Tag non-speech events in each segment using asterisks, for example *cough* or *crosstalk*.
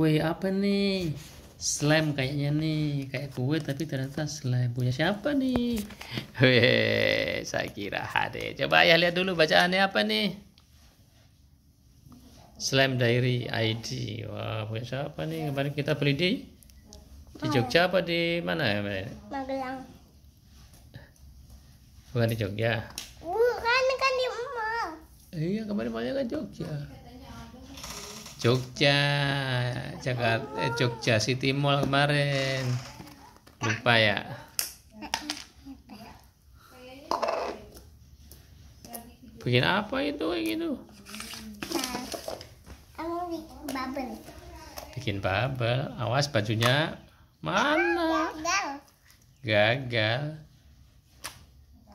kue apa nih Slam kayaknya nih kayak kue tapi ternyata Slam punya siapa nih Weh, saya kira Hade coba ayah lihat dulu bacaannya apa nih Slam diary ID wah punya siapa nih kemarin kita beli di di Jogja apa di mana ya Magelang bukan di Jogja bukan kan di rumah. iya kemarin banyak kan Jogja Jogja Jakarta eh, Jogja City Mall kemarin lupa ya bikin apa itu kayak gitu bikin bubble awas bajunya mana gagal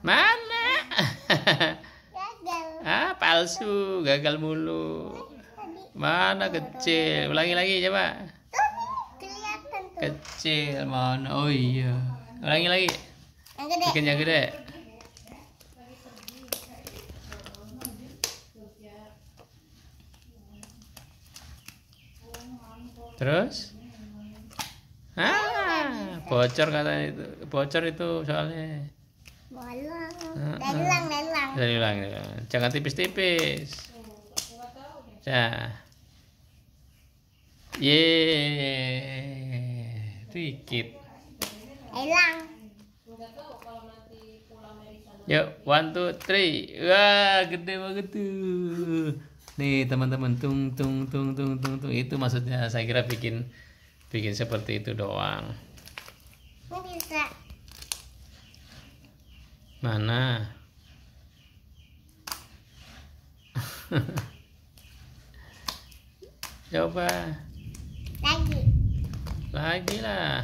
mana *laughs* ah palsu gagal mulu Mana kecil? Ulangi lagi coba. Kecil mana? Oh iya. Ulangi lagi. Bikin yang gede. Terus? Ah, bocor katanya itu. Bocor itu soalnya. Bolong. Uh -uh. Dari ulang, dari ulang. Dari ulang. Ya. Jangan tipis-tipis. Nah. -tipis. -tipis. Ya. Yeay, dikit. Hilang. Yuk, one, two, three. Wah, gede banget tuh. Nih, teman-teman, tung, tung, tung, tung, tung, tung. Itu maksudnya saya kira bikin bikin seperti itu doang. Bisa. Mana? *laughs* Coba lagi lah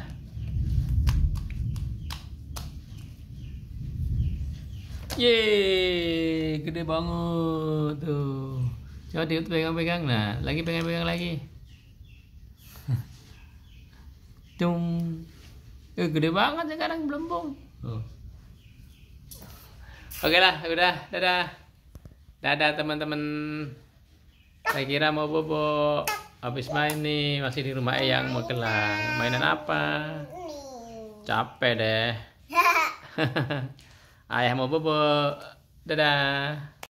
ye gede banget tuh coba diut pegang-pegang nah lagi pegang-pegang lagi cung *laughs* eh, gede banget sekarang belembung oh. oke lah udah dadah dadah teman-teman saya kira mau bobo habis main nih masih di rumah Eyang mau kelang mainan apa capek deh *laughs* *laughs* ayah mau bobo dadah